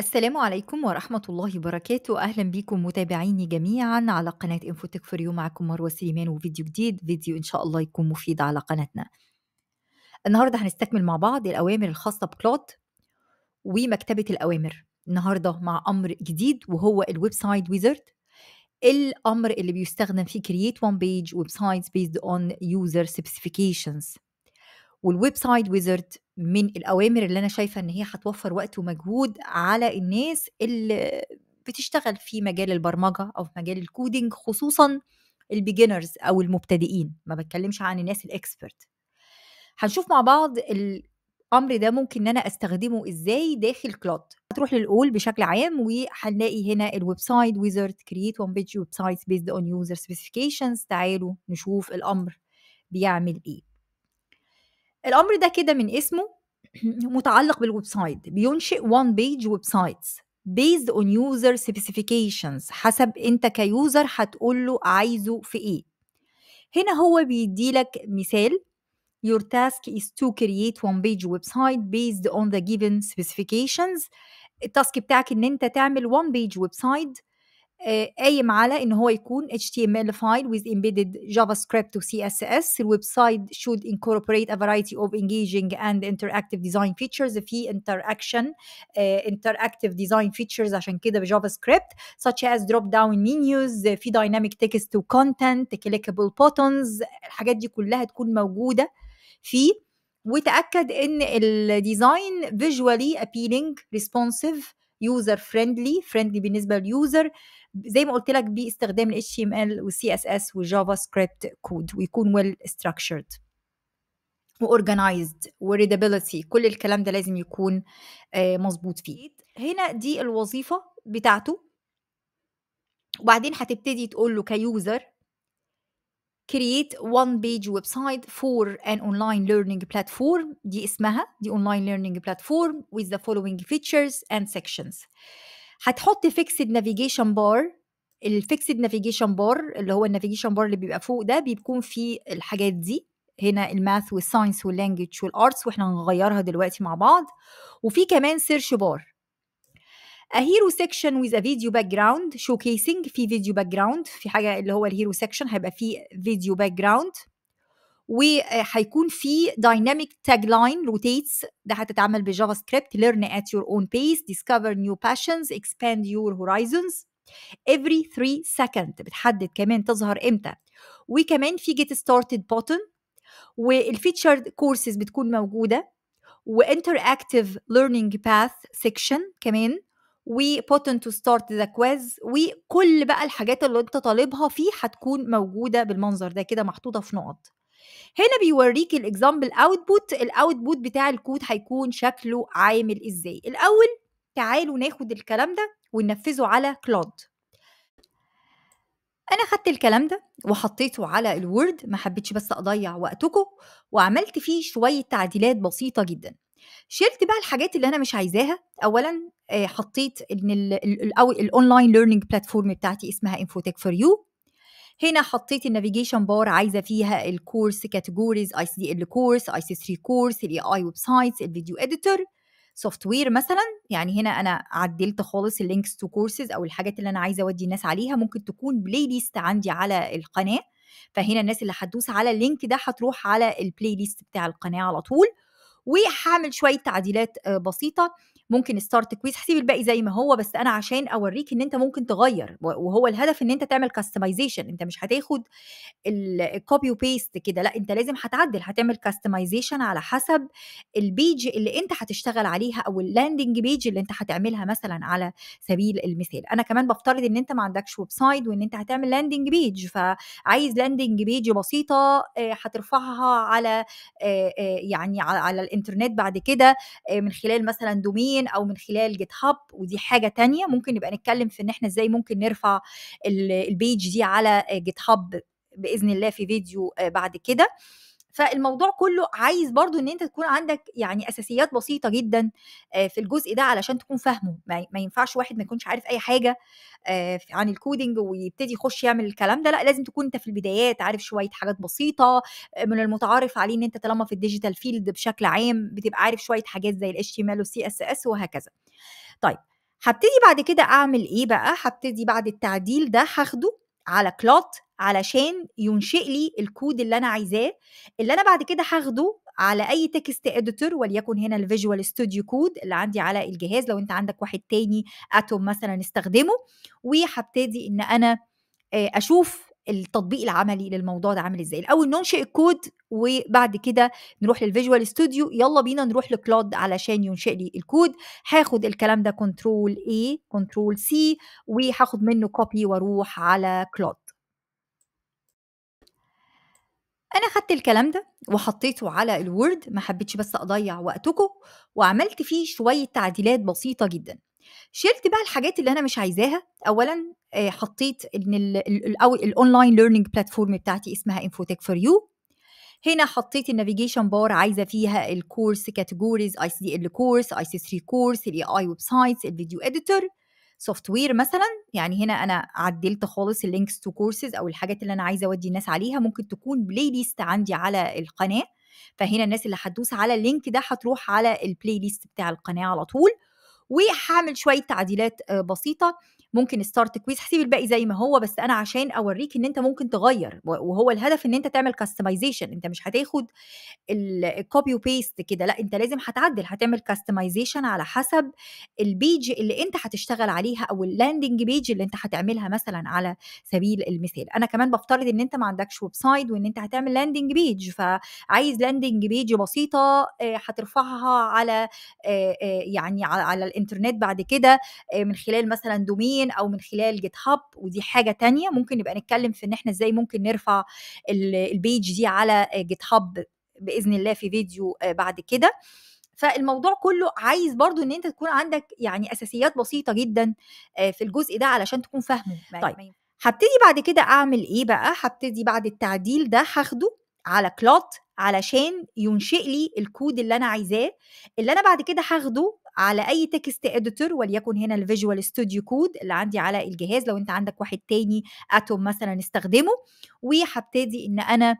السلام عليكم ورحمة الله وبركاته أهلا بيكم متابعيني جميعا على قناة انفوتك فور ريو معكم مروة سليمان وفيديو جديد فيديو إن شاء الله يكون مفيد على قناتنا النهاردة هنستكمل مع بعض الأوامر الخاصة بكلود ومكتبة الأوامر النهاردة مع أمر جديد وهو الويب سايت ويزرد الأمر اللي بيستخدم في كرييت وان بيج ويب websites بيزد اون يوزر specifications والويب سايت ويزرد من الاوامر اللي انا شايفه ان هي هتوفر وقت ومجهود على الناس اللي بتشتغل في مجال البرمجه او في مجال الكودينج خصوصا البيجنرز او المبتدئين ما بتكلمش عن الناس الاكسبرت هنشوف مع بعض الامر ده ممكن ان انا استخدمه ازاي داخل كلود هتروح للاول بشكل عام وهنلاقي هنا الويب سايت ويزرد كرييت وان بيج ويب سايت بيزد اون يوزر سبيسيفيكيشنز تعالوا نشوف الامر بيعمل ايه الامر ده كده من اسمه متعلق بالويب سايت بينشئ وان بيج ويب سايتس based on user specifications حسب انت كيوزر هتقول له عايزه في ايه هنا هو بيديلك مثال Your task is to create one page website based on the given specifications التاسك بتاعك ان انت تعمل one page website قايم على ان هو يكون HTML file with embedded JavaScript to CSS الويب website should incorporate a variety of engaging and interactive design features في interaction uh, interactive design features عشان كده بجافا JavaScript such as drop down menus في dynamic text to content clickable buttons الحاجات دي كلها تكون موجودة فيه وتاكد ان الديزاين visually appealing responsive يوزر فريندلي فريندلي بالنسبه لليوزر زي ما قلت لك باستخدام ال HTML وال CSS والجافا سكريبت كود ويكون ويل ستراكشرد واورجنايزد وريدابيلتي كل الكلام ده لازم يكون آه، مظبوط فيه هنا دي الوظيفه بتاعته وبعدين هتبتدي تقول له كيوزر create one page website for an online learning platform دي اسمها دي online learning platform with the following features and sections هتحط fixed navigation bar الفيكسد نافيجيشن بار اللي هو النافيجيشن بار اللي بيبقى فوق ده بيكون فيه الحاجات دي هنا الماث والساينس واللانجوج والارتس واحنا هنغيرها دلوقتي مع بعض وفي كمان سيرش بار A hero section with a video background showcasing في فيديو باك جراوند في حاجه اللي هو الهيرو سيكشن هيبقى فيه فيديو باك جراوند وهيكون في dynamic tagline rotates ده هتتعمل بجافا سكريبت learn at your own pace discover new passions expand your horizons every 3 second بتحدد كمان تظهر امتى وكمان في get started button والفيتشر كورسز بتكون موجوده وانتر اكتف ليرنينج باث سيكشن كمان وبوتن تو ستارت ذا كويز وكل بقى الحاجات اللي انت طالبها فيه هتكون موجوده بالمنظر ده كده محطوطه في نقط هنا بيوريك الاكزامبل اوتبوت الاوتبوت بتاع الكود هيكون شكله عامل ازاي الاول تعالوا ناخد الكلام ده وننفذه على كلود انا خدت الكلام ده وحطيته على الوورد ما حبيتش بس اضيع وقتكم وعملت فيه شويه تعديلات بسيطه جدا شلت بقى الحاجات اللي انا مش عايزاها اولا حطيت ان الاونلاين ليرنينج بلاتفورم بتاعتي اسمها انفوتك فور يو هنا حطيت النافيجيشن بار عايزه فيها الكورس كاتيجوريز اي سي دي ال كورس اي سي 3 كورس الاي اي ويب سايتس الفيديو اديتور سوفت وير مثلا يعني هنا انا عدلت خالص اللينكس تو كورسز او الحاجات اللي انا عايزه اودي الناس عليها ممكن تكون بلاي ليست عندي على القناه فهنا الناس اللي هتدوس على اللينك ده هتروح على البلاي ليست بتاع القناه على طول وهعمل شويه تعديلات آه، بسيطه ممكن ستارت كويس هسيب الباقي زي ما هو بس انا عشان اوريك ان انت ممكن تغير وهو الهدف ان انت تعمل كاستمايزيشن انت مش هتاخد الكوبي وبيست كده لا انت لازم هتعدل هتعمل كاستمايزيشن على حسب البيج اللي انت هتشتغل عليها او اللاندنج بيج اللي انت هتعملها مثلا على سبيل المثال انا كمان بفترض ان انت ما عندكش ويب سايت وان انت هتعمل لاندنج بيج فعايز لاندنج بيج بسيطه آه، هترفعها على آه، آه، يعني على الانترنت بعد كده من خلال مثلا دومين مين او من خلال جيت هاب ودي حاجه تانية ممكن نبقى نتكلم في ان احنا ازاي ممكن نرفع البيج دي على جيت آه، هاب باذن الله في فيديو آه، بعد كده فالموضوع كله عايز برضو ان انت تكون عندك يعني اساسيات بسيطه جدا في الجزء ده علشان تكون فاهمه ما ينفعش واحد ما يكونش عارف اي حاجه عن الكودينج ويبتدي يخش يعمل الكلام ده لا لازم تكون انت في البدايات عارف شويه حاجات بسيطه من المتعارف عليه ان انت طالما في الديجيتال فيلد بشكل عام بتبقى عارف شويه حاجات زي الاتش تي ام ال والسي اس اس وهكذا طيب هبتدي بعد كده اعمل ايه بقى هبتدي بعد التعديل ده هاخده على كلوت علشان ينشئ لي الكود اللي انا عايزاه اللي انا بعد كده هاخده على اي تكست اديتور وليكن هنا الفيجوال ستوديو كود اللي عندي على الجهاز لو انت عندك واحد تاني اتوم مثلا استخدمه وهبتدي ان انا آه، اشوف التطبيق العملي للموضوع ده عامل ازاي الاول ننشئ الكود وبعد كده نروح للفيجوال ستوديو يلا بينا نروح لكلود علشان ينشئ لي الكود هاخد الكلام ده كنترول اي كنترول سي وهاخد منه كوبي واروح على كلود انا خدت الكلام ده وحطيته على الوورد ما حبيتش بس اضيع وقتكم وعملت فيه شويه تعديلات بسيطه جدا شلت بقى الحاجات اللي انا مش عايزاها اولا آه، حطيت ان الاونلاين ليرنينج بلاتفورم بتاعتي اسمها انفوتك فور يو هنا حطيت النافيجيشن بار عايزه فيها الكورس كاتيجوريز اي سي دي ال كورس اي سي 3 كورس الاي اي ويب سايتس الفيديو اديتور سوفت وير مثلا يعني هنا انا عدلت خالص اللينكس تو كورسز او الحاجات اللي انا عايزه اودي الناس عليها ممكن تكون بلاي ليست عندي على القناه فهنا الناس اللي هتدوس على اللينك ده هتروح على البلاي ليست بتاع القناه على طول وهعمل شويه تعديلات آه، بسيطه ممكن ستارت كويس هسيب الباقي زي ما هو بس انا عشان اوريك ان انت ممكن تغير وهو الهدف ان انت تعمل كاستمايزيشن انت مش هتاخد الكوبي وبيست كده لا انت لازم هتعدل هتعمل كاستمايزيشن على حسب البيج اللي انت هتشتغل عليها او اللاندنج بيج اللي انت هتعملها مثلا على سبيل المثال انا كمان بفترض ان انت ما عندكش ويب سايت وان انت هتعمل لاندنج بيج فعايز لاندنج بيج بسيطه آه، هترفعها على آه، يعني على الانترنت بعد كده آه، من خلال مثلا دومين او من خلال جيت هاب ودي حاجه تانية ممكن نبقى نتكلم في ان احنا ازاي ممكن نرفع البيج دي على آه، جيت هاب باذن الله في فيديو آه، بعد كده فالموضوع كله عايز برضو ان انت تكون عندك يعني اساسيات بسيطه جدا في الجزء ده علشان تكون فاهمه طيب هبتدي بعد كده اعمل ايه بقى هبتدي بعد التعديل ده هاخده على كلوت علشان ينشئ لي الكود اللي انا عايزاه اللي انا بعد كده هاخده على اي تكست اديتور وليكن هنا الفيجوال ستوديو كود اللي عندي على الجهاز لو انت عندك واحد تاني اتوم مثلا استخدمه وهبتدي ان انا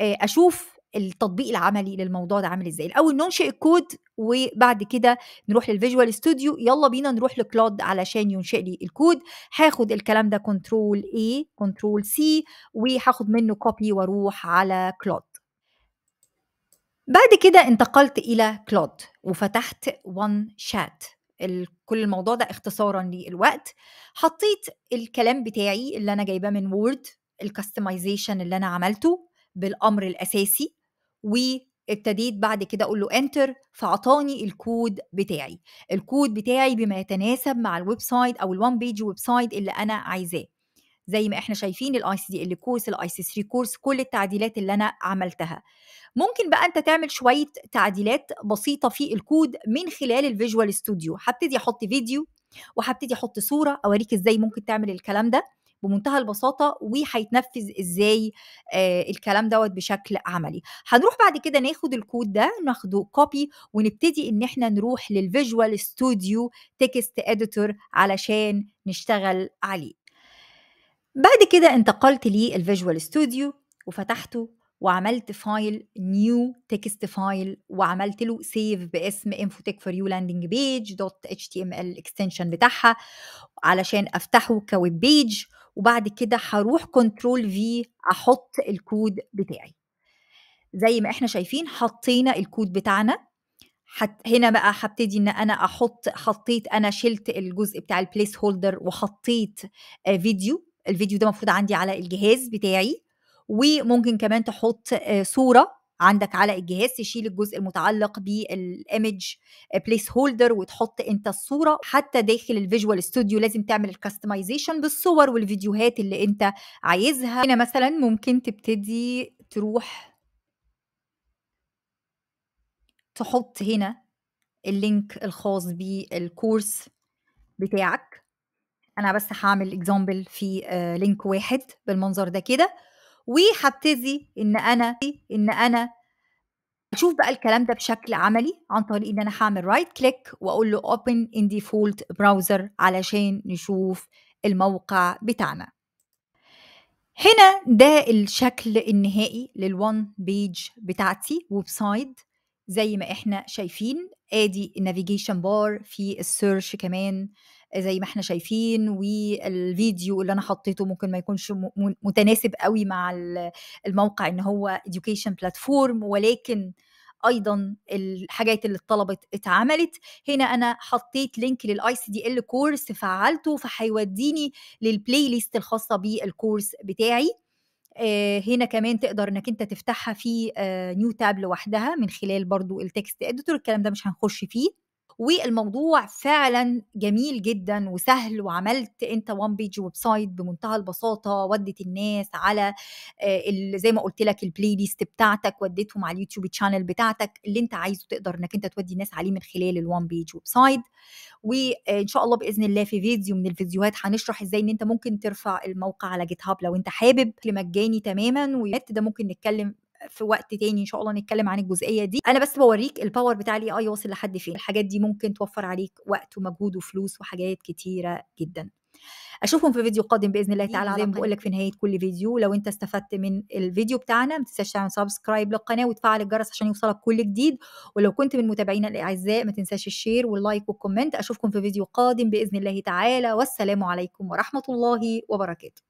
آه، اشوف التطبيق العملي للموضوع ده عامل ازاي الاول ننشئ الكود وبعد كده نروح للفيجوال ستوديو يلا بينا نروح لكلود علشان ينشئ لي الكود هاخد الكلام ده كنترول اي كنترول سي وهاخد منه كوبي واروح على كلود بعد كده انتقلت إلى كلود وفتحت وان شات كل الموضوع ده اختصارا للوقت حطيت الكلام بتاعي اللي انا جايباه من وورد الكستمايزيشن اللي انا عملته بالامر الاساسي وابتديت بعد كده اقول له انتر فاعطاني الكود بتاعي الكود بتاعي بما يتناسب مع الويب سايت او الوان بيج ويب سايت اللي انا عايزاه زي ما احنا شايفين الاي سي دي ال كورس الاي سي 3 كورس كل التعديلات اللي انا عملتها ممكن بقى انت تعمل شويه تعديلات بسيطه في الكود من خلال الفيجوال ستوديو هبتدي احط فيديو وهبتدي احط صوره اوريك ازاي ممكن تعمل الكلام ده بمنتهى البساطه وهيتنفذ ازاي آه الكلام دوت بشكل عملي هنروح بعد كده ناخد الكود ده ناخده كوبي ونبتدي ان احنا نروح للفيجوال ستوديو تكست اديتور علشان نشتغل عليه بعد كده انتقلت للفيجوال ستوديو وفتحته وعملت فايل نيو تكست فايل وعملت له سيف باسم انفوتك فور يو لاندنج بيج دوت اتش تي ام ال اكستنشن بتاعها علشان افتحه كويب بيج وبعد كده هروح كنترول في احط الكود بتاعي زي ما احنا شايفين حطينا الكود بتاعنا حت هنا بقى هبتدي ان انا احط حطيت انا شلت الجزء بتاع البليس هولدر وحطيت فيديو آه، الفيديو ده مفروض عندي على الجهاز بتاعي وممكن كمان تحط آه، صوره عندك على الجهاز تشيل الجزء المتعلق بالايمج بليس هولدر وتحط انت الصوره حتى داخل الفيجوال ستوديو لازم تعمل الكاستمايزيشن بالصور والفيديوهات اللي انت عايزها هنا مثلا ممكن تبتدي تروح تحط هنا اللينك الخاص بالكورس بتاعك انا بس هعمل اكزامبل في لينك آه، واحد بالمنظر ده كده وهبتدي ان انا ان انا اشوف بقى الكلام ده بشكل عملي عن طريق ان انا هعمل رايت كليك واقول له اوبن ان ديفولت براوزر علشان نشوف الموقع بتاعنا هنا ده الشكل النهائي للون بيج بتاعتي ويب سايت زي ما احنا شايفين ادي النافيجيشن بار في السيرش كمان آه زي ما احنا شايفين والفيديو اللي انا حطيته ممكن ما يكونش متناسب قوي مع الموقع ان هو education platform ولكن ايضا الحاجات اللي اتطلبت اتعملت هنا انا حطيت لينك للاي سي دي ال كورس فعلته فهيوديني للبلاي ليست الخاصه بالكورس بتاعي آه، هنا كمان تقدر انك انت تفتحها في نيو آه، تاب لوحدها من خلال برضو التكست اديتور الكلام ده مش هنخش فيه والموضوع فعلا جميل جدا وسهل وعملت انت وان بيج ويب سايت بمنتهى البساطه ودت الناس على آه، زي ما قلت لك البلاي ليست بتاعتك وديتهم على اليوتيوب تشانل بتاعتك اللي انت عايزه تقدر انك انت تودي الناس عليه من خلال الوان بيج ويب سايت وان شاء الله باذن الله في فيديو من الفيديوهات هنشرح ازاي ان انت ممكن ترفع الموقع على جيت هاب لو انت حابب مجاني تماما ده ممكن نتكلم في وقت تاني ان شاء الله نتكلم عن الجزئيه دي انا بس بوريك الباور بتاع الاي اي واصل لحد فين الحاجات دي ممكن توفر عليك وقت ومجهود وفلوس وحاجات كتيره جدا اشوفهم في فيديو قادم باذن الله تعالى زي ما بقول لك في نهايه كل فيديو لو انت استفدت من الفيديو بتاعنا ما تنساش تعمل سبسكرايب للقناه وتفعل الجرس عشان يوصلك كل جديد ولو كنت من متابعينا الاعزاء ما تنساش الشير واللايك والكومنت اشوفكم في فيديو قادم باذن الله تعالى والسلام عليكم ورحمه الله وبركاته